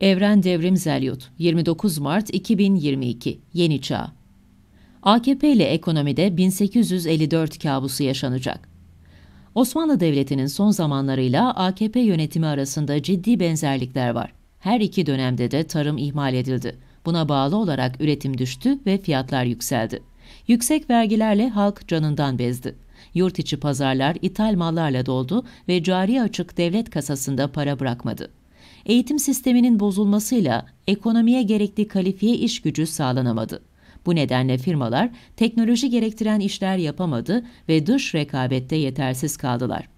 Evren Devrim Zelyut, 29 Mart 2022, Yeni Çağ. AKP ile ekonomide 1854 kabusu yaşanacak. Osmanlı Devleti'nin son zamanlarıyla AKP yönetimi arasında ciddi benzerlikler var. Her iki dönemde de tarım ihmal edildi. Buna bağlı olarak üretim düştü ve fiyatlar yükseldi. Yüksek vergilerle halk canından bezdi. Yurt içi pazarlar ithal mallarla doldu ve cari açık devlet kasasında para bırakmadı eğitim sisteminin bozulmasıyla ekonomiye gerekli kalifiye iş gücü sağlanamadı. Bu nedenle firmalar teknoloji gerektiren işler yapamadı ve dış rekabette yetersiz kaldılar.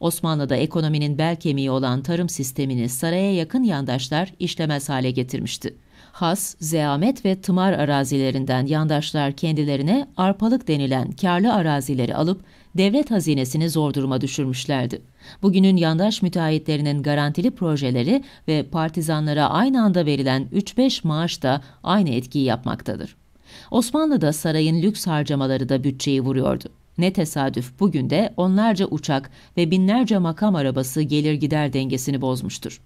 Osmanlı'da ekonominin bel kemiği olan tarım sistemini saraya yakın yandaşlar işlemez hale getirmişti. Has, zeamet ve tımar arazilerinden yandaşlar kendilerine arpalık denilen karlı arazileri alıp devlet hazinesini zor duruma düşürmüşlerdi. Bugünün yandaş müteahhitlerinin garantili projeleri ve partizanlara aynı anda verilen 3-5 maaş da aynı etkiyi yapmaktadır. Osmanlı'da sarayın lüks harcamaları da bütçeyi vuruyordu. Ne tesadüf bugün de onlarca uçak ve binlerce makam arabası gelir gider dengesini bozmuştur.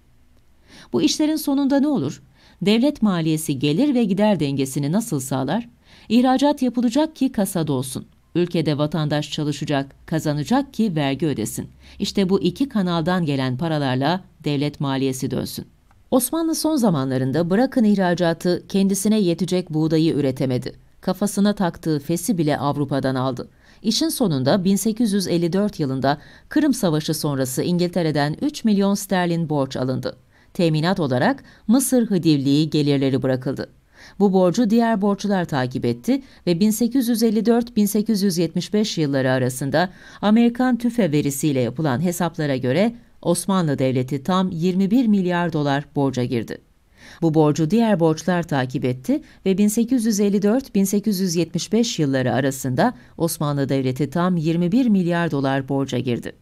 Bu işlerin sonunda ne olur? Devlet maliyesi gelir ve gider dengesini nasıl sağlar? İhracat yapılacak ki kasada olsun. Ülkede vatandaş çalışacak, kazanacak ki vergi ödesin. İşte bu iki kanaldan gelen paralarla devlet maliyesi dönsün. Osmanlı son zamanlarında bırakın ihracatı kendisine yetecek buğdayı üretemedi. Kafasına taktığı fesi bile Avrupa'dan aldı. İşin sonunda 1854 yılında Kırım Savaşı sonrası İngiltere'den 3 milyon sterlin borç alındı. Teminat olarak Mısır Hıdivliği gelirleri bırakıldı. Bu borcu diğer borçlar takip etti ve 1854-1875 yılları arasında Amerikan tüfe verisiyle yapılan hesaplara göre Osmanlı Devleti tam 21 milyar dolar borca girdi. Bu borcu diğer borçlar takip etti ve 1854-1875 yılları arasında Osmanlı Devleti tam 21 milyar dolar borca girdi.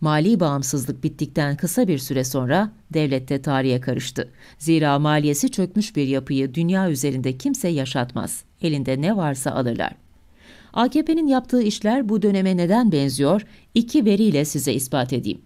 Mali bağımsızlık bittikten kısa bir süre sonra devlette de tarihe karıştı. Zira maliyesi çökmüş bir yapıyı dünya üzerinde kimse yaşatmaz. Elinde ne varsa alırlar. AKP'nin yaptığı işler bu döneme neden benziyor? İki veriyle size ispat edeyim.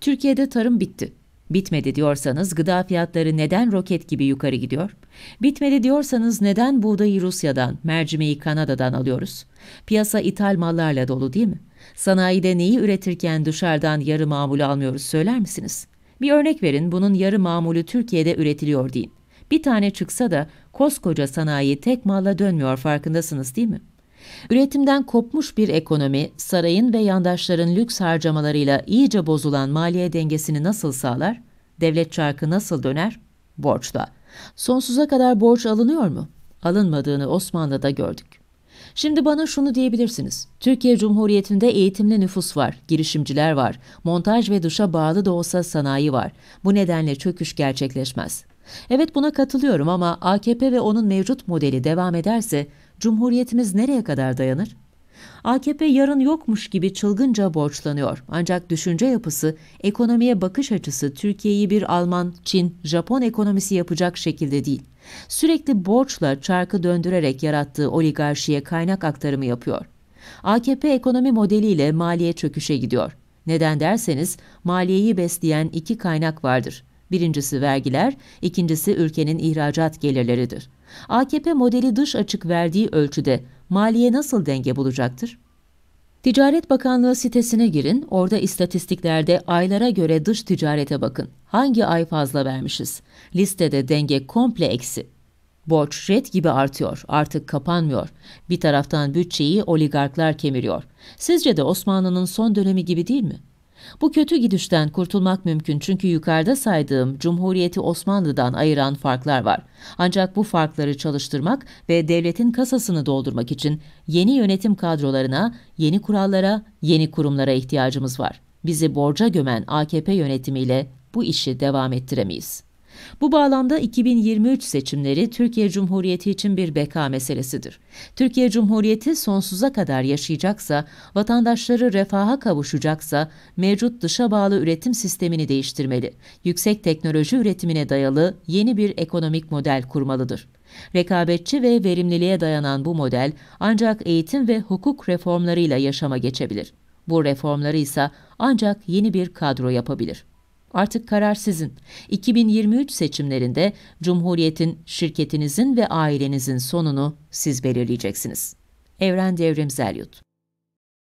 Türkiye'de tarım bitti. Bitmedi diyorsanız gıda fiyatları neden roket gibi yukarı gidiyor? Bitmedi diyorsanız neden buğdayı Rusya'dan, mercimeği Kanada'dan alıyoruz? Piyasa ithal mallarla dolu değil mi? Sanayide neyi üretirken dışarıdan yarı mamul almıyoruz söyler misiniz? Bir örnek verin bunun yarı mamulü Türkiye'de üretiliyor deyin. Bir tane çıksa da koskoca sanayi tek malla dönmüyor farkındasınız değil mi? Üretimden kopmuş bir ekonomi, sarayın ve yandaşların lüks harcamalarıyla iyice bozulan maliye dengesini nasıl sağlar? Devlet çarkı nasıl döner? Borçla. Sonsuza kadar borç alınıyor mu? Alınmadığını Osmanlı'da gördük. Şimdi bana şunu diyebilirsiniz. Türkiye Cumhuriyeti'nde eğitimli nüfus var, girişimciler var, montaj ve duşa bağlı da olsa sanayi var. Bu nedenle çöküş gerçekleşmez. Evet buna katılıyorum ama AKP ve onun mevcut modeli devam ederse Cumhuriyetimiz nereye kadar dayanır? AKP yarın yokmuş gibi çılgınca borçlanıyor. Ancak düşünce yapısı, ekonomiye bakış açısı Türkiye'yi bir Alman, Çin, Japon ekonomisi yapacak şekilde değil. Sürekli borçla çarkı döndürerek yarattığı oligarşiye kaynak aktarımı yapıyor. AKP ekonomi modeliyle maliye çöküşe gidiyor. Neden derseniz maliyeyi besleyen iki kaynak vardır. Birincisi vergiler, ikincisi ülkenin ihracat gelirleridir. AKP modeli dış açık verdiği ölçüde maliye nasıl denge bulacaktır? Ticaret Bakanlığı sitesine girin, orada istatistiklerde aylara göre dış ticarete bakın. Hangi ay fazla vermişiz? Listede denge komple eksi. Borç red gibi artıyor, artık kapanmıyor. Bir taraftan bütçeyi oligarklar kemiriyor. Sizce de Osmanlı'nın son dönemi gibi değil mi? Bu kötü gidişten kurtulmak mümkün çünkü yukarıda saydığım Cumhuriyeti Osmanlı'dan ayıran farklar var. Ancak bu farkları çalıştırmak ve devletin kasasını doldurmak için yeni yönetim kadrolarına, yeni kurallara, yeni kurumlara ihtiyacımız var. Bizi borca gömen AKP yönetimiyle bu işi devam ettiremeyiz. Bu bağlamda 2023 seçimleri Türkiye Cumhuriyeti için bir beka meselesidir. Türkiye Cumhuriyeti sonsuza kadar yaşayacaksa, vatandaşları refaha kavuşacaksa mevcut dışa bağlı üretim sistemini değiştirmeli. Yüksek teknoloji üretimine dayalı yeni bir ekonomik model kurmalıdır. Rekabetçi ve verimliliğe dayanan bu model ancak eğitim ve hukuk reformlarıyla yaşama geçebilir. Bu reformları ise ancak yeni bir kadro yapabilir. Artık karar sizin. 2023 seçimlerinde Cumhuriyet'in, şirketinizin ve ailenizin sonunu siz belirleyeceksiniz. Evren Devrimzel Yut